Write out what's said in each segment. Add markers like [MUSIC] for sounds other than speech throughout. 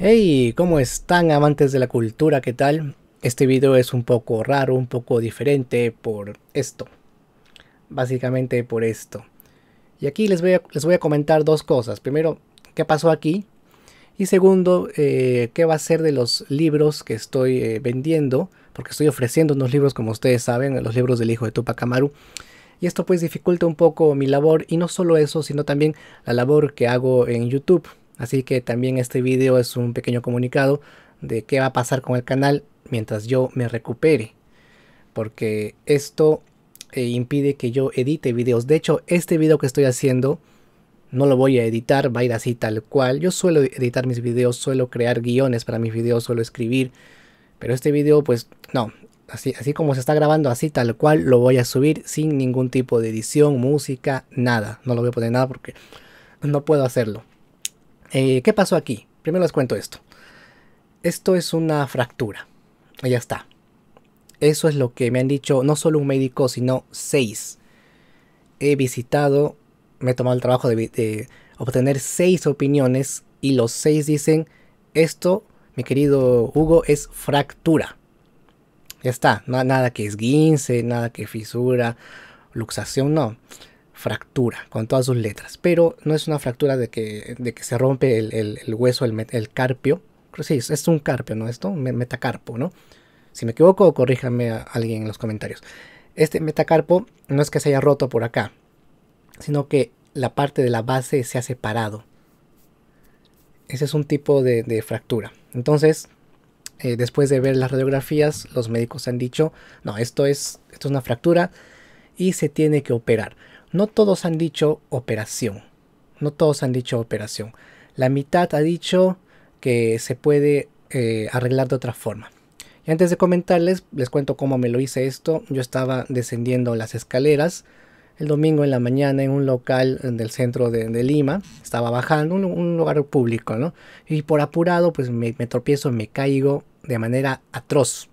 Hey, ¿cómo están amantes de la cultura? ¿Qué tal? Este video es un poco raro, un poco diferente por esto. Básicamente por esto. Y aquí les voy a, les voy a comentar dos cosas. Primero, ¿qué pasó aquí? Y segundo, eh, ¿qué va a ser de los libros que estoy eh, vendiendo? Porque estoy ofreciendo unos libros, como ustedes saben, los libros del hijo de Tupac Amaru. Y esto pues dificulta un poco mi labor. Y no solo eso, sino también la labor que hago en YouTube Así que también este video es un pequeño comunicado de qué va a pasar con el canal mientras yo me recupere. Porque esto eh, impide que yo edite videos. De hecho, este video que estoy haciendo no lo voy a editar, va a ir así tal cual. Yo suelo editar mis videos, suelo crear guiones para mis videos, suelo escribir. Pero este video, pues no. Así, así como se está grabando, así tal cual lo voy a subir sin ningún tipo de edición, música, nada. No lo voy a poner nada porque no puedo hacerlo. Eh, ¿Qué pasó aquí? Primero les cuento esto. Esto es una fractura. Y ya está. Eso es lo que me han dicho no solo un médico, sino seis. He visitado, me he tomado el trabajo de, obtener seis opiniones y los seis dicen, esto, mi querido Hugo, es fractura. Ya está, nada que esguince, nada que fisura, luxación, no fractura con todas sus letras, pero no es una fractura de que, que se rompe el, hueso, el, carpio. es un carpio, ¿no? Esto, metacarpo, ¿no? Si me equivoco, corríjame a alguien en los comentarios. Este metacarpo no es que se haya roto por acá, sino que la parte de la base se ha separado. Ese es un tipo de, fractura. Entonces, eh, después de ver las radiografías, los médicos han dicho, no, esto es, esto es una fractura y se tiene que operar no todos han dicho operación. No todos han dicho operación. La mitad ha dicho que se puede eh, arreglar de otra forma. Y antes de comentarles, les cuento cómo me lo hice esto. Yo estaba descendiendo las escaleras el domingo en la mañana en un local del centro de, Lima. Estaba bajando, un, lugar público, ¿no? Y por apurado, pues me, me tropiezo, me caigo de manera atroz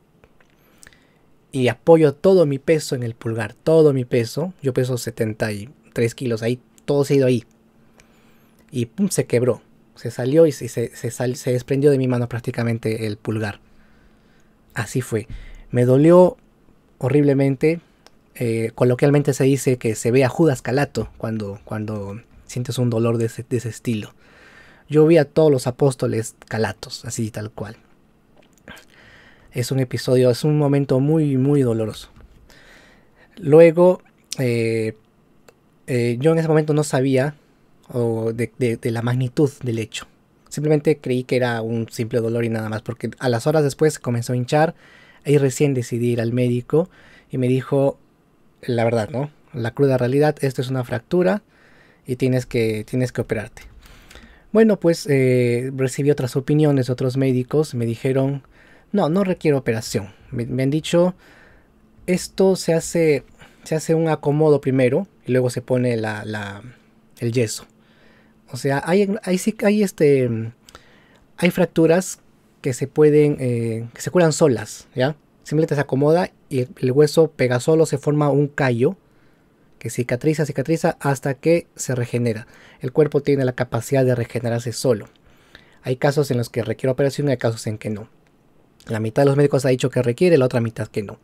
y apoyo todo mi peso en el pulgar, todo mi peso. Yo peso 73 kilos ahí, todo se ha ido ahí. Y pum, se quebró. Se salió y se, se, desprendió de mi mano prácticamente el pulgar. Así fue. Me dolió horriblemente. Eh, coloquialmente se dice que se ve a Judas Calato cuando, cuando sientes un dolor de ese, de ese estilo. Yo vi a todos los apóstoles calatos, así tal cual es un episodio, es un momento muy, muy doloroso. Luego, eh, eh, yo en ese momento no sabía de, la magnitud del hecho. Simplemente creí que era un simple dolor y nada más, porque a las horas después comenzó a hinchar y recién decidí ir al médico y me dijo la verdad, ¿no? La cruda realidad, esto es una fractura y tienes que, tienes que operarte. Bueno, pues eh, recibí otras opiniones otros médicos, me dijeron no, no requiere operación. Me, han dicho, esto se hace, se hace un acomodo primero y luego se pone el yeso. O sea, hay, hay, este, hay fracturas que se pueden, eh, que se curan solas, ¿ya? Simplemente se acomoda y el, el hueso pega solo, se forma un callo que cicatriza, cicatriza hasta que se regenera. El cuerpo tiene la capacidad de regenerarse solo. Hay casos en los que requiere operación y hay casos en que no. La mitad de los médicos ha dicho que requiere, la otra mitad que no.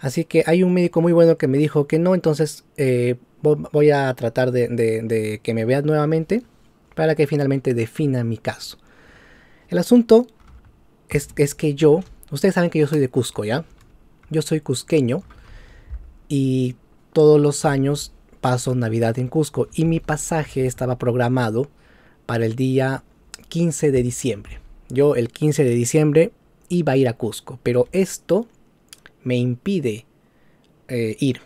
Así que hay un médico muy bueno que me dijo que no, entonces eh, voy a tratar de, que me vea nuevamente para que finalmente defina mi caso. El asunto es, es, que yo, ustedes saben que yo soy de Cusco, ¿ya? Yo soy cusqueño y todos los años paso Navidad en Cusco y mi pasaje estaba programado para el día 15 de diciembre. Yo el 15 de diciembre iba a ir a Cusco, pero esto me impide eh, ir.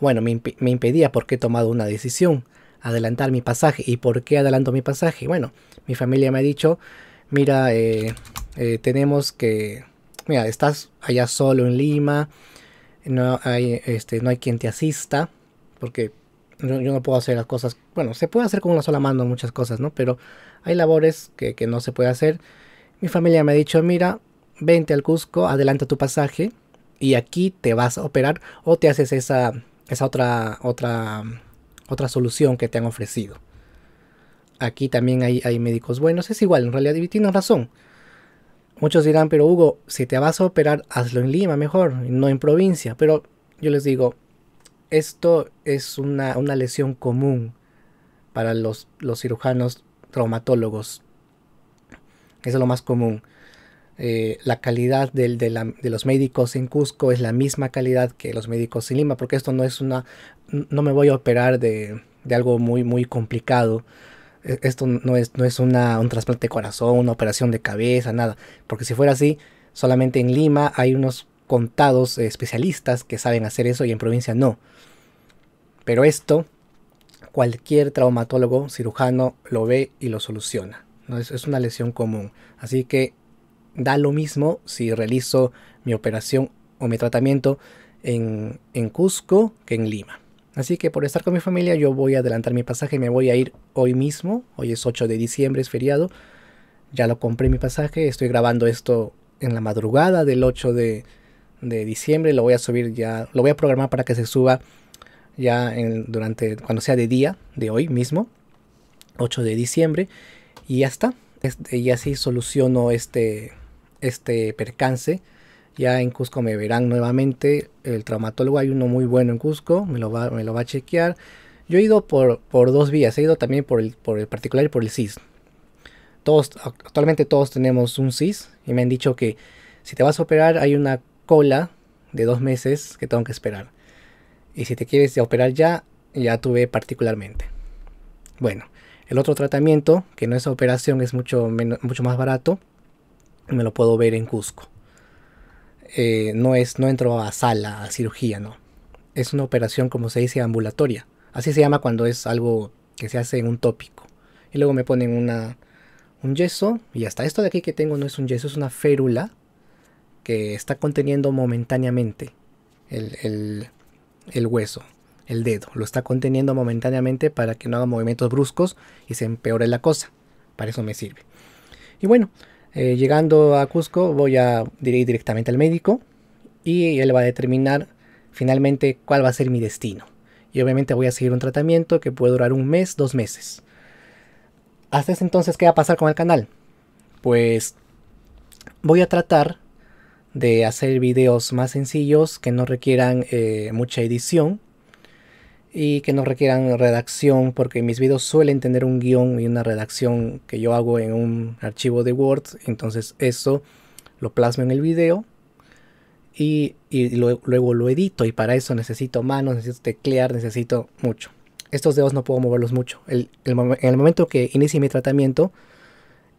Bueno, me, impedía porque he tomado una decisión, adelantar mi pasaje. ¿Y por qué adelanto mi pasaje? Bueno, mi familia me ha dicho, mira, eh, eh, tenemos que... Mira, estás allá solo en Lima, no hay, este, no hay quien te asista, porque yo, no puedo hacer las cosas... Bueno, se puede hacer con una sola mano muchas cosas, ¿no? Pero hay labores que no se puede hacer mi familia me ha dicho, mira, vente al Cusco, adelanta tu pasaje y aquí te vas a operar o te haces esa, esa otra, otra, otra solución que te han ofrecido. Aquí también hay, hay médicos buenos, es igual, en realidad y tienes razón. Muchos dirán, pero Hugo, si te vas a operar, hazlo en Lima mejor, no en provincia. Pero yo les digo, esto es una, lesión común para los, los cirujanos traumatólogos eso es lo más común. Eh, la calidad de, los médicos en Cusco es la misma calidad que los médicos en Lima, porque esto no es una, no me voy a operar de, algo muy, muy complicado. E, esto no es, no es una, un trasplante de corazón, una operación de cabeza, nada. Porque si fuera así, solamente en Lima hay unos contados especialistas que saben hacer eso y en provincia no. Pero esto, cualquier traumatólogo, cirujano, lo ve y lo soluciona. Es, una lesión común. Así que da lo mismo si realizo mi operación o mi tratamiento en, Cusco que en Lima. Así que por estar con mi familia yo voy a adelantar mi pasaje, me voy a ir hoy mismo, hoy es 8 de diciembre, es feriado, ya lo compré mi pasaje, estoy grabando esto en la madrugada del 8 de, diciembre, lo voy a subir ya, lo voy a programar para que se suba ya durante, cuando sea de día, de hoy mismo, 8 de diciembre, y ya está. Este, y así soluciono este, este percance. Ya en Cusco me verán nuevamente. El traumatólogo hay uno muy bueno en Cusco. Me lo va, me lo va a chequear. Yo he ido por, dos vías. He ido también por el, por el particular y por el CIS. Todos, actualmente todos tenemos un CIS. Y me han dicho que si te vas a operar hay una cola de dos meses que tengo que esperar. Y si te quieres operar ya, ya tuve particularmente. Bueno, el otro tratamiento, que no es operación, es mucho, menos, mucho más barato, me lo puedo ver en Cusco. Eh, no, es, no entro a sala, a cirugía, no. Es una operación, como se dice, ambulatoria. Así se llama cuando es algo que se hace en un tópico. Y luego me ponen una, un yeso, y hasta esto de aquí que tengo no es un yeso, es una férula que está conteniendo momentáneamente el, el hueso el dedo, lo está conteniendo momentáneamente para que no haga movimientos bruscos y se empeore la cosa. Para eso me sirve. Y bueno, eh, llegando a Cusco voy a ir directamente al médico y él va a determinar finalmente cuál va a ser mi destino. Y obviamente voy a seguir un tratamiento que puede durar un mes, dos meses. Hasta ese entonces, ¿qué va a pasar con el canal? Pues voy a tratar de hacer videos más sencillos que no requieran eh, mucha edición y que no requieran redacción porque mis videos suelen tener un guión y una redacción que yo hago en un archivo de Word, entonces eso lo plasmo en el video y, luego lo edito y para eso necesito manos, necesito teclear, necesito mucho. Estos dedos no puedo moverlos mucho. en el momento que inicie mi tratamiento,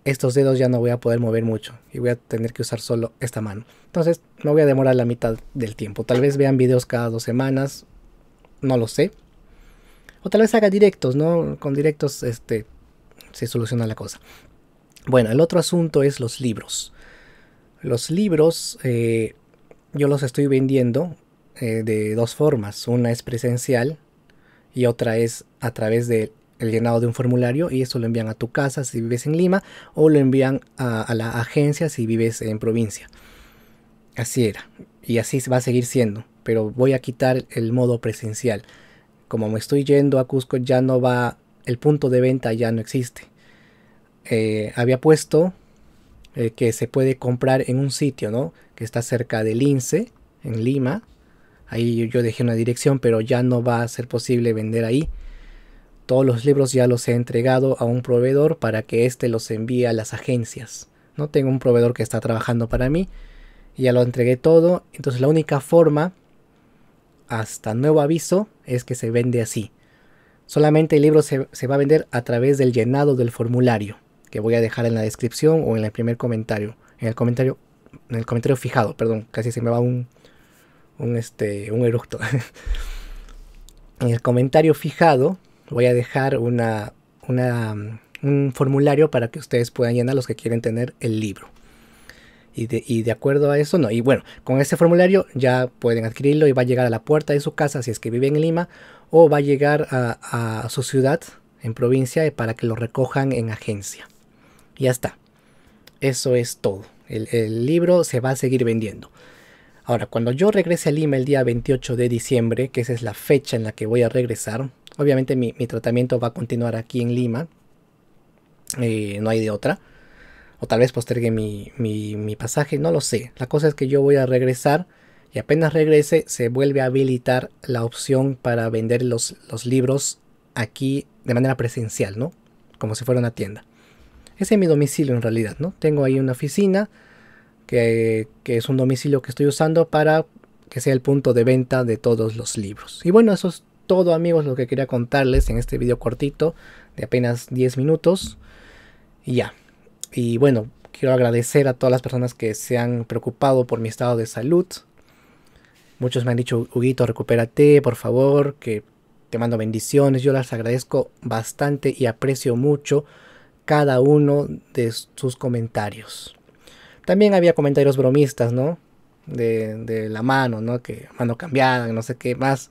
estos dedos ya no voy a poder mover mucho y voy a tener que usar solo esta mano. Entonces no voy a demorar la mitad del tiempo. Tal vez vean videos cada dos semanas, no lo sé, o tal vez haga directos, ¿no? Con directos este, se soluciona la cosa. Bueno, el otro asunto es los libros. Los libros eh, yo los estoy vendiendo eh, de dos formas. Una es presencial y otra es a través del llenado de un formulario y eso lo envían a tu casa si vives en Lima o lo envían a, a la agencia si vives en provincia. Así era y así va a seguir siendo, pero voy a quitar el modo presencial como me estoy yendo a Cusco ya no va, el punto de venta ya no existe. Eh, había puesto eh, que se puede comprar en un sitio, ¿no? Que está cerca del INSE, en Lima. Ahí yo dejé una dirección, pero ya no va a ser posible vender ahí. Todos los libros ya los he entregado a un proveedor para que éste los envíe a las agencias. No tengo un proveedor que está trabajando para mí. Ya lo entregué todo. Entonces la única forma, hasta nuevo aviso, es que se vende así. Solamente el libro se, va a vender a través del llenado del formulario, que voy a dejar en la descripción o en el primer comentario. En el comentario, en el comentario fijado, perdón, casi se me va un, un, este, un eructo. [LAUGHS] en el comentario fijado voy a dejar una, una, mm, un formulario para que ustedes puedan llenar los que quieren tener el libro. Y de, acuerdo a eso, no. Y bueno, con este formulario ya pueden adquirirlo y va a llegar a la puerta de su casa si es que vive en Lima o va a llegar a, su ciudad en provincia para que lo recojan en agencia. Y ya está. Eso es todo. El, libro se va a seguir vendiendo. Ahora, cuando yo regrese a Lima el día 28 de diciembre, que esa es la fecha en la que voy a regresar, obviamente mi, tratamiento va a continuar aquí en Lima, eh, no hay de otra o tal vez postergue mi, pasaje, no lo sé. La cosa es que yo voy a regresar y apenas regrese se vuelve a habilitar la opción para vender los, los libros aquí de manera presencial, ¿no? Como si fuera una tienda. Ese es mi domicilio en realidad, ¿no? Tengo ahí una oficina que, que es un domicilio que estoy usando para que sea el punto de venta de todos los libros. Y bueno, eso es todo amigos lo que quería contarles en este video cortito de apenas 10 minutos. Y ya. Y bueno, quiero agradecer a todas las personas que se han preocupado por mi estado de salud. Muchos me han dicho, Huguito, recupérate, por favor, que te mando bendiciones. Yo las agradezco bastante y aprecio mucho cada uno de sus comentarios. También había comentarios bromistas, ¿no? De, la mano, ¿no? Que mano cambiada, no sé qué más.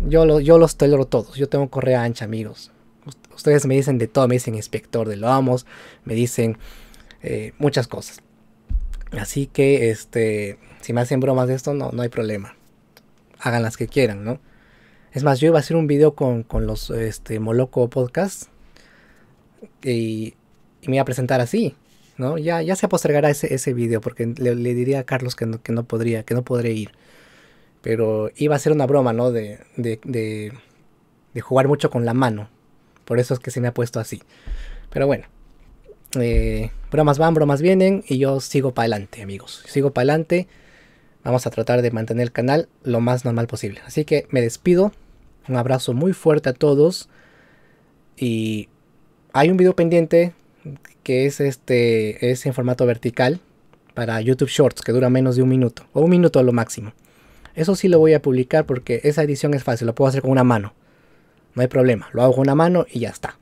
Yo, yo los tolero todos. Yo tengo correa ancha, amigos. Ustedes me dicen de todo, me dicen inspector de lo lomos, me dicen eh, muchas cosas. Así que, este, si me hacen bromas de esto, no, no hay problema. Hagan las que quieran, ¿no? Es más, yo iba a hacer un video con, los este, Moloco Podcast y, me iba a presentar así, ¿no? Ya, ya se postergará ese, ese video porque le, diría a Carlos que no, que no podría, que no podré ir. Pero iba a ser una broma, ¿no? de, de, de jugar mucho con la mano. Por eso es que se me ha puesto así. Pero bueno. Eh, bromas van, bromas vienen y yo sigo para adelante, amigos. Sigo para adelante. Vamos a tratar de mantener el canal lo más normal posible. Así que me despido. Un abrazo muy fuerte a todos. Y hay un video pendiente que es este es en formato vertical para YouTube Shorts que dura menos de un minuto o un minuto a lo máximo. Eso sí lo voy a publicar porque esa edición es fácil, lo puedo hacer con una mano. No hay problema, lo hago con una mano y ya está.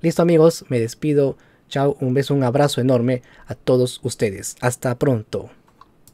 Listo amigos, me despido. Chao, un beso, un abrazo enorme a todos ustedes. Hasta pronto.